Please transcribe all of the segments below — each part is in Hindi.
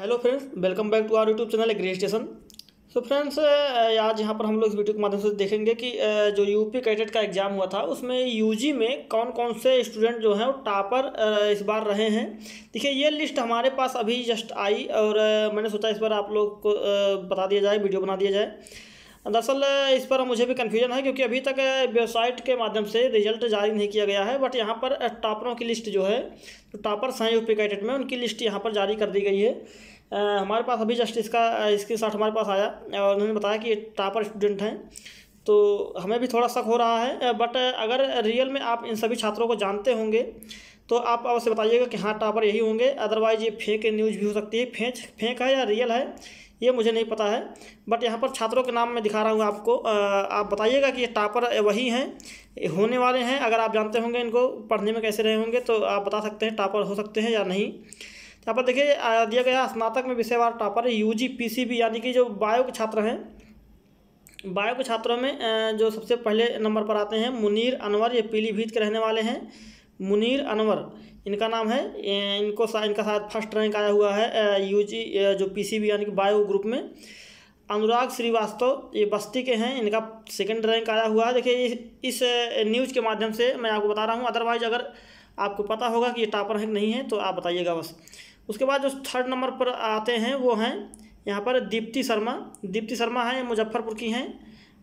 hello friends welcome back to our YouTube channel agri station so friends आज यहाँ पर हम लोग इस वीडियो के माध्यम से देखेंगे कि uh, जो यूपी कैडेट का एग्ज़ाम हुआ था उसमें यूजी में कौन कौन से स्टूडेंट जो हैं वो टॉपर uh, इस बार रहे हैं देखिए ये लिस्ट हमारे पास अभी जस्ट आई और uh, मैंने सोचा इस बार आप लोग को बता दिया जाए वीडियो बना दिया जाए दरअसल इस पर मुझे भी कन्फ्यूजन है क्योंकि अभी तक वेबसाइट के माध्यम से रिजल्ट जारी नहीं किया गया है बट यहाँ पर टॉपरों की लिस्ट जो है तो टॉपर्स हैं यूपी कैडेट में उनकी लिस्ट यहाँ पर जारी कर दी गई है आ, हमारे पास अभी जस्ट इसका इसके साथ हमारे पास आया और उन्होंने बताया कि ये टॉपर स्टूडेंट हैं तो हमें भी थोड़ा शक हो रहा है बट अगर रियल में आप इन सभी छात्रों को जानते होंगे तो आप अवश्य बताइएगा कि हाँ टॉपर यही होंगे अदरवाइज़ ये फेक न्यूज़ भी हो सकती है फेंच फेंक है या रियल है ये मुझे नहीं पता है बट यहाँ पर छात्रों के नाम मैं दिखा रहा हूँ आपको आप बताइएगा कि ये टॉपर वही हैं होने वाले हैं अगर आप जानते होंगे इनको पढ़ने में कैसे रहे होंगे तो आप बता सकते हैं टॉपर हो सकते हैं या नहीं यहाँ पर देखिए दिया गया स्नातक में विषयवार topper U G P C B यानी कि जो बायो के छात्र हैं बायो के छात्रों में जो सबसे पहले नंबर पर आते हैं मुनीर अनवर ये पीलीभीत के रहने वाले हैं मुनीर अनवर इनका नाम है इनको सा, इनका साथ फर्स्ट रैंक आया हुआ है यू जो पीसीबी यानी कि बायो ग्रुप में अनुराग श्रीवास्तव ये बस्ती के हैं इनका सेकंड रैंक आया हुआ है देखिए इस न्यूज़ के माध्यम से मैं आपको बता रहा हूँ अदरवाइज अगर आपको पता होगा कि ये टॉपर रैंक नहीं है तो आप बताइएगा बस उसके बाद जो थर्ड नंबर पर आते हैं वो हैं यहाँ पर दीप्ति शर्मा दीप्ति शर्मा हैं मुजफ्फरपुर की हैं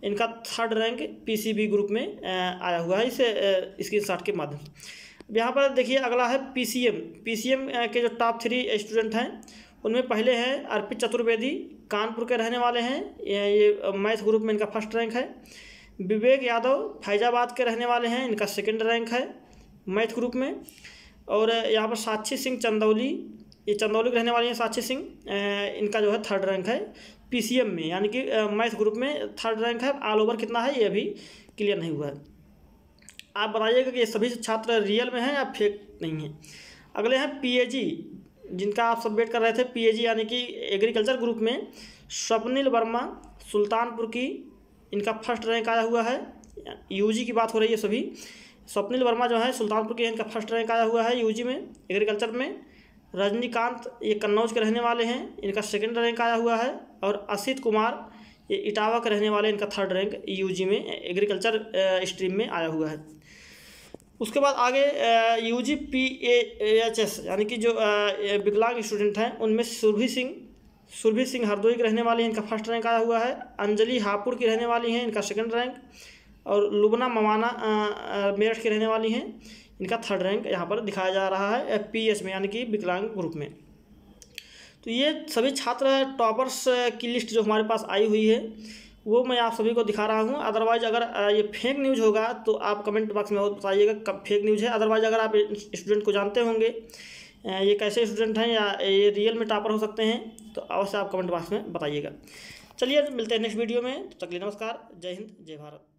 इनका थर्ड रैंक पीसीबी ग्रुप में आया हुआ है इस स्क्रीन के माध्यम से यहाँ पर देखिए अगला है पीसीएम पीसीएम के जो टॉप थ्री स्टूडेंट हैं उनमें पहले हैं अर्पित चतुर्वेदी कानपुर के रहने वाले हैं ये मैथ ग्रुप में इनका फर्स्ट रैंक है विवेक यादव फैजाबाद के रहने वाले हैं इनका सेकेंड रैंक है मैथ ग्रुप में और यहाँ पर साक्षी सिंह चंदौली ये चंदौली के रहने वाले हैं साक्षी सिंह इनका जो है थर्ड रैंक है पीसीएम में यानी कि मैथ ग्रुप में थर्ड रैंक है ऑल ओवर कितना है ये अभी क्लियर नहीं हुआ है आप बताइएगा कि ये सभी छात्र रियल में हैं या फेक नहीं हैं अगले हैं पी जिनका आप सब वेट कर रहे थे पी यानी कि एग्रीकल्चर ग्रुप में स्वप्निल वर्मा सुल्तानपुर की इनका फर्स्ट रैंक आया हुआ है यूजी की बात हो रही है सभी स्वप्निल वर्मा जो है सुल्तानपुर के इनका फर्स्ट रैंक आया हुआ है यूजी में एग्रीकल्चर में रजनीकांत ये कन्नौज के रहने वाले हैं इनका सेकेंड रैंक आया हुआ है और असित कुमार ये इटावा के रहने वाले इनका थर्ड रैंक यूजी में एग्रीकल्चर स्ट्रीम में आया हुआ है उसके बाद आगे U G P H S यानी कि जो विकलांग स्टूडेंट हैं उनमें सुरभि सिंह सुरभि सिंह हरदोई के रहने वाली हैं इनका फर्स्ट रैंक आया हुआ है अंजलि हापुड़ की रहने वाली हैं इनका सेकंड रैंक और लुबना मवाना मेरठ की रहने वाली हैं इनका थर्ड रैंक यहाँ पर दिखाया जा रहा है पी एस में यानी कि विकलांग ग्रुप में तो ये सभी छात्र टॉपर्स की लिस्ट जो हमारे पास आई हुई है वो मैं आप सभी को दिखा रहा हूँ अदरवाइज अगर ये फेक न्यूज़ होगा तो आप कमेंट बॉक्स में बताइएगा कब फेक न्यूज़ है अदरवाइज अगर आप स्टूडेंट को जानते होंगे ये कैसे स्टूडेंट हैं या ये रियल में टॉपर हो सकते हैं तो अवश्य आप कमेंट बॉक्स में बताइएगा चलिए मिलते हैं नेक्स्ट वीडियो में तो तक नमस्कार जय हिंद जय भारत